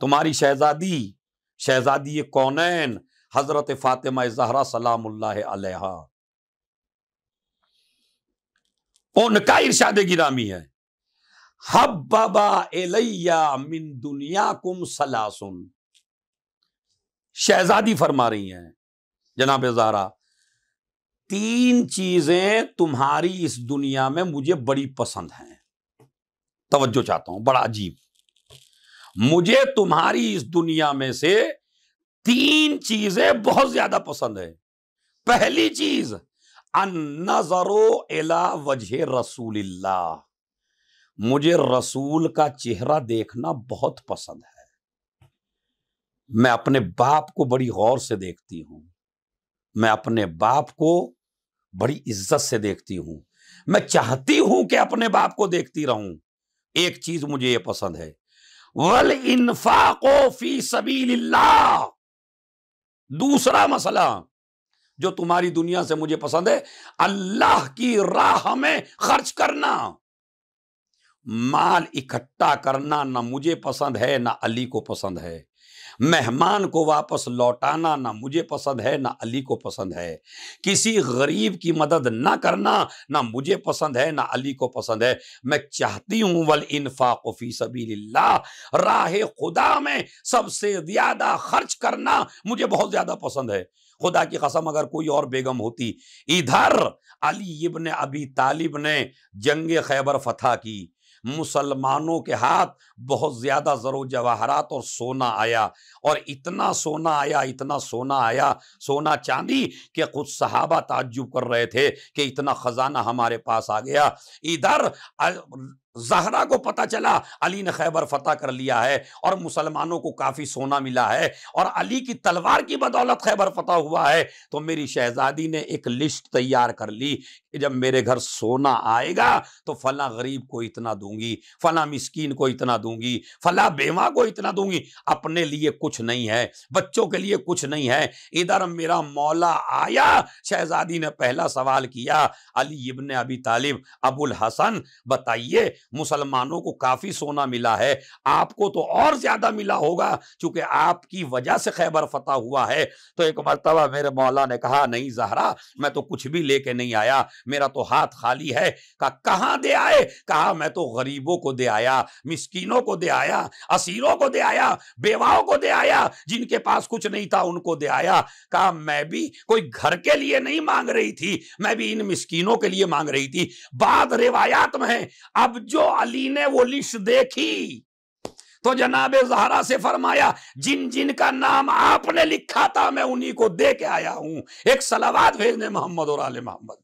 तुम्हारी शहजादी शहजादी कौनैन हजरत फातिमा जहरा सलाम उनका इर्शाद गिरामी है बाबा एलैया मिन दुनिया कुम सलासुन शहजादी फरमा रही हैं जनाब जहरा तीन चीजें तुम्हारी इस दुनिया में मुझे बड़ी पसंद हैं तवज्जो चाहता हूं बड़ा अजीब मुझे तुम्हारी इस दुनिया में से तीन चीजें बहुत ज्यादा पसंद है पहली चीज अन्नजरो एला वजह रसूलिल्ला मुझे रसूल का चेहरा देखना बहुत पसंद है मैं अपने बाप को बड़ी गौर से देखती हूं मैं अपने बाप को बड़ी इज्जत से देखती हूं मैं चाहती हूं कि अपने बाप को देखती रहूं एक चीज मुझे ये पसंद है वल इन्फाको फी सबील्ला दूसरा मसला जो तुम्हारी दुनिया से मुझे पसंद है अल्लाह की राह में खर्च करना माल इकट्ठा करना ना मुझे पसंद है ना अली को पसंद है मेहमान को वापस लौटाना ना मुझे पसंद है ना अली को पसंद है किसी गरीब की मदद ना करना ना मुझे पसंद है ना अली को पसंद है मैं चाहती हूँ वल इनफाक़ी सभी राह खुदा में सबसे ज़्यादा खर्च करना मुझे बहुत ज़्यादा पसंद है खुदा की कसम अगर कोई और बेगम होती इधर अली इबन अबी तालिब ने जंग खैबर फतह की मुसलमानों के हाथ बहुत ज़्यादा ज़रो जवाहरात और सोना आया और इतना सोना आया इतना सोना आया सोना चांदी के कुछ सहाबा ताजुब कर रहे थे कि इतना ख़जाना हमारे पास आ गया इधर जहरा को पता चला अली ने खैबर फतह कर लिया है और मुसलमानों को काफ़ी सोना मिला है और अली की तलवार की बदौलत खैबर फतह हुआ है तो मेरी शहजादी ने एक लिस्ट तैयार कर ली कि जब मेरे घर सोना आएगा तो फला गरीब को इतना दूंगी फला मिस्कीन को इतना दूंगी फला बेवा को इतना दूंगी अपने लिए कुछ नहीं है बच्चों के लिए कुछ नहीं है इधर मेरा मौला आया शहजादी ने पहला सवाल किया अली इबन अबी तालिब अबुल हसन बताइए मुसलमानों को काफ़ी सोना मिला है आपको तो और ज़्यादा मिला होगा क्योंकि आपकी वजह से खैबर फतह हुआ है तो एक मरतबा मेरे मौला ने कहा नहीं जहरा मैं तो कुछ भी लेके नहीं आया मेरा तो हाथ खाली है कहा कहाँ दे आए कहा मैं तो गरीबों को दे आया मिस्किनों को दे आया असीरों को दे आया बेवाओं को दे आया जिनके पास कुछ नहीं था उनको दे आया कहा मैं भी कोई घर के लिए नहीं मांग रही थी मैं भी इन मिस्किनों के लिए मांग रही थी बाद रिवायात में अब जो अली ने वो लिस्ट देखी तो जनाबे जहरा से फरमाया जिन जिन का नाम आपने लिखा था मैं उन्हीं को दे के आया हूं एक सलावाद भेजने मोहम्मद और आल मोहम्मद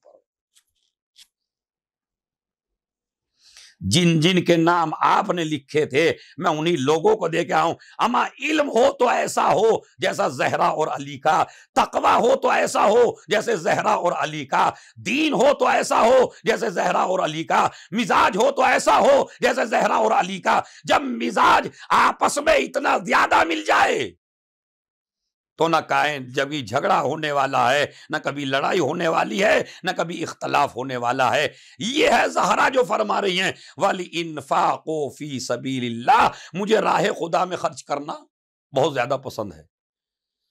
जिन जिन के नाम आपने लिखे थे मैं उन्हीं लोगों को दे के आऊं अमा इल्म हो तो ऐसा हो जैसा जहरा और अली का तकवा हो तो ऐसा हो जैसे जहरा और अली का दीन हो तो ऐसा हो जैसे जहरा और अली का मिजाज हो तो ऐसा हो जैसे जहरा और अली का जब मिजाज आपस में इतना ज्यादा मिल जाए तो ना कहें जब ये झगड़ा होने वाला है ना कभी लड़ाई होने वाली है ना कभी इख्तलाफ होने वाला है ये है जहरा जो फरमा रही हैं वाली इनफा को फी सबील मुझे राह खुदा में खर्च करना बहुत ज़्यादा पसंद है